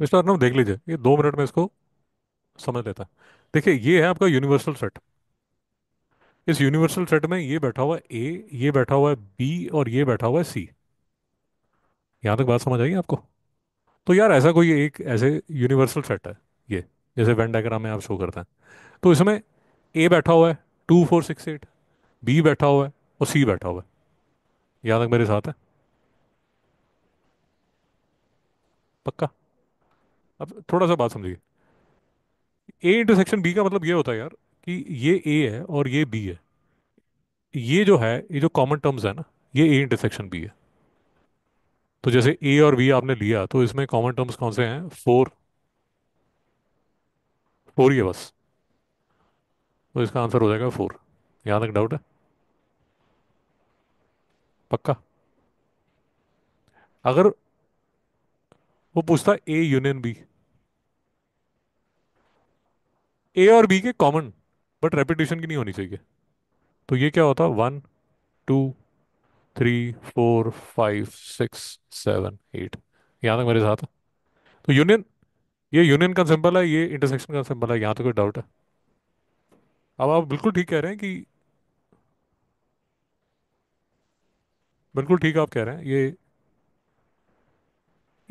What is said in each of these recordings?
Mister Arnab देख लीजिए ये दो मिनट में इसको समझ लेता है देखिए ये है आपका यूनिवर्सल सेट इस यूनिवर्सल सेट में ये बैठा हुआ है ए ये बैठा हुआ है बी और ये बैठा हुआ है सी यहाँ तक बात समझ आई आपको तो यार ऐसा कोई एक ऐसे यूनिवर्सल सेट है ये जैसे वेन डायग्राम में आप शो करते हैं तो इसमें ए बैठा हुआ है two four six eight B बैठा हुआ है और सी बैठा हुआ है यहाँ तक मेरे साथ है पक्का अब थोड़ा सा बात समझिए ए इंटरसेक्शन बी का मतलब ये होता है यार कि ये ए है और ये बी है ये जो है ये जो कॉमन टर्म्स है ना ये ए इंटरसेक्शन बी है तो जैसे ए और बी आपने लिया तो इसमें कॉमन टर्म्स कौन से हैं फोर फोर ही है बस तो इसका आंसर हो जाएगा फोर यहां तक डाउट है पक्का अगर वो पूछता ए यूनियन बी ए और बी के कॉमन बट रेपिटेशन की नहीं होनी चाहिए तो ये क्या होता one two three four five six seven eight यहाँ तक मेरे साथ तो यूनियन ये यूनियन का सिंपल है ये इंटरसेक्शन का सिंपल है यहाँ तो कोई डाउट है अब आप बिल्कुल ठीक कह रहे हैं कि बिल्कुल ठीक आप कह रहे हैं ये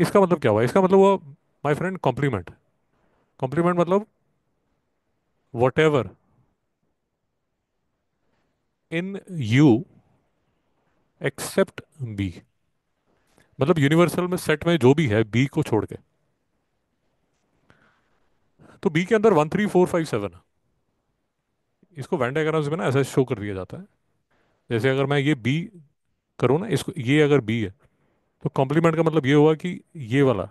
इसका मतलब क्या हुआ इसका मतलब हुआ माई फ्रेंड कॉम्प्लीमेंट कॉम्प्लीमेंट मतलब whatever in U except B मतलब यूनिवर्सल में सेट में जो भी है बी को छोड़ के तो बी के अंदर one three four five seven इसको वैन डायग्राम्स से ना ऐसा शो कर दिया जाता है जैसे अगर मैं ये बी करूँ ना इसको ये अगर बी है तो कॉम्प्लीमेंट का मतलब ये हुआ कि ये वाला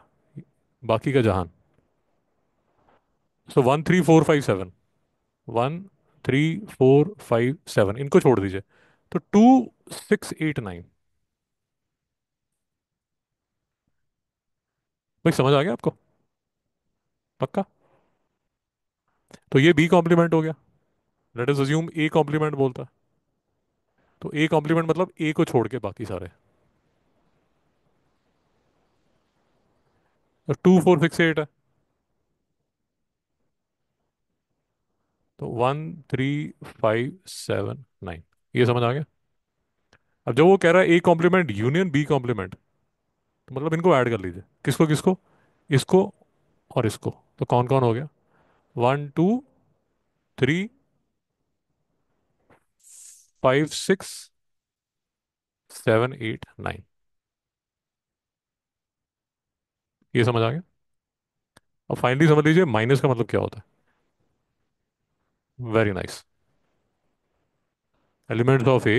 बाकी का जहान so one three four five seven one three four five seven इनको छोड़ दीजिए तो टू सिक्स एट नाइन भाई समझ आ गया आपको पक्का तो ये बी कॉम्प्लीमेंट हो गया let is assume A complement बोलता तो ए कॉम्प्लीमेंट मतलब ए को छोड़ के बाकी सारे टू फोर सिक्स एट है तो one three five seven nine ये समझ आ गया अब जब वो कह रहा है A complement union B complement तो मतलब इनको ऐड कर लीजिए किसको किसको इसको और इसको तो कौन कौन हो गया one two three five six seven eight nine ये समझ आ गया अब फाइनली समझ लीजिए माइनस का मतलब क्या होता है very nice elements of A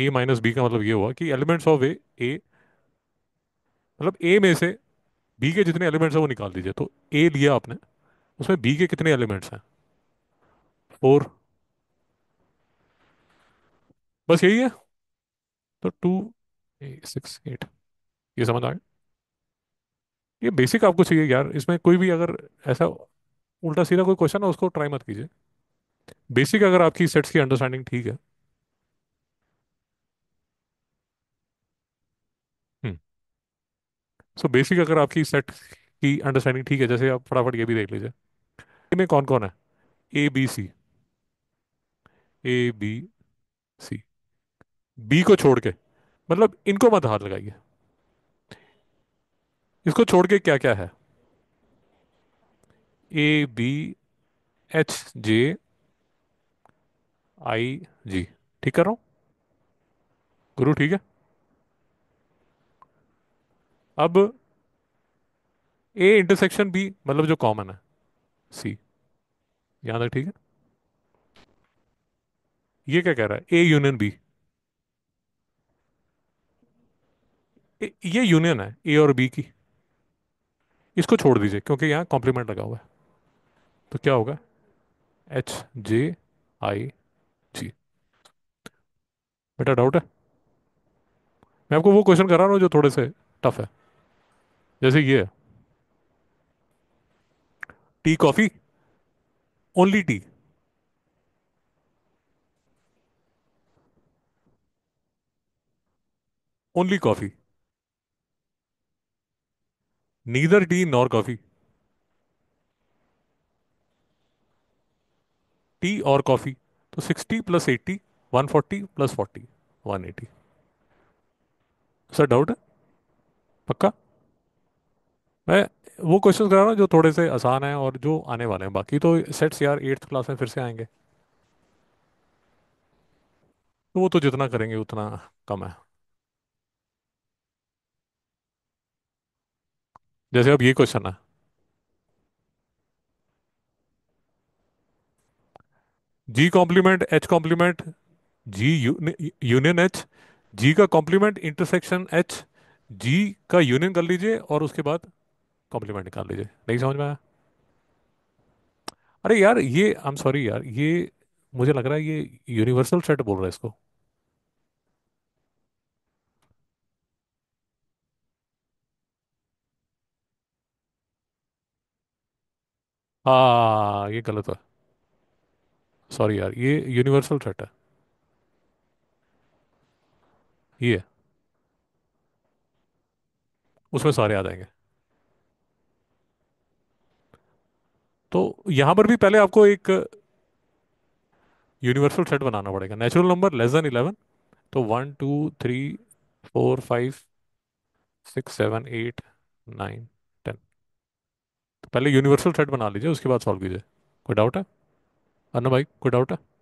A minus B का मतलब ये हुआ कि एलिमेंट्स ऑफ ए ए मतलब ए में से बी के जितने एलिमेंट्स हैं वो निकाल दीजिए तो ए लिया आपने उसमें बी के कितने एलिमेंट्स हैं फोर बस यही है तो टू सिक्स एट ये समझ आ गया ये बेसिक आपको चाहिए यार इसमें कोई भी अगर ऐसा उल्टा सीधा कोई क्वेश्चन है उसको ट्राई मत कीजिए बेसिक अगर आपकी सेट्स की अंडरस्टैंडिंग ठीक है सो हम्म। बेसिक अगर आपकी सेट की अंडरस्टैंडिंग ठीक है जैसे आप फटाफट ये भी देख लीजिए इनमें कौन कौन है A B C A B C B को छोड़ के मतलब इनको मत हाथ लगाइए इसको छोड़ के क्या क्या है ए बी एच जे आई जी ठीक कर रहा हूं गुरु ठीक है अब ए इंटरसेक्शन बी मतलब जो कॉमन है सी यहां तक ठीक है ये क्या कह रहा है ए यूनियन बी ये यूनियन है ए और बी की इसको छोड़ दीजिए क्योंकि यहाँ कॉम्प्लीमेंट लगा हुआ है तो क्या होगा एच जे आई जी बेटा डाउट है मैं आपको वो क्वेश्चन करा रहा हूँ जो थोड़े से टफ है जैसे ये है tea coffee only tea only coffee neither tea nor coffee tea और कॉफी तो sixty plus eighty one forty plus forty one eighty sir doubt है पक्का मैं वो क्वेश्चन करा रहा हूँ जो थोड़े से आसान हैं और जो आने वाले हैं बाकी तो सेट्स यार एट्थ क्लास में फिर से आएंगे तो वो तो जितना करेंगे उतना कम है जैसे अब ये क्वेश्चन है G complement H complement G union H G का कॉम्प्लीमेंट इंटरसेक्शन एच जी का यूनियन कर लीजिए और उसके बाद कॉम्प्लीमेंट निकाल लीजिए नहीं समझ में आया अरे यार ये आई एम सॉरी यार ये मुझे लग रहा है ये यूनिवर्सल सेट बोल रहा है इसको हाँ ये गलत है सॉरी यार ये यूनिवर्सल थ्रेट है ये है। उसमें सारे आ जाएंगे तो यहां पर भी पहले आपको एक यूनिवर्सल सेट बनाना पड़ेगा natural number less than eleven तो one two three four five six seven eight nine पहले यूनिवर्सल थ्रेड बना लीजिए उसके बाद सॉल्व कीजिए कोई डाउट है अन्ना भाई कोई डाउट है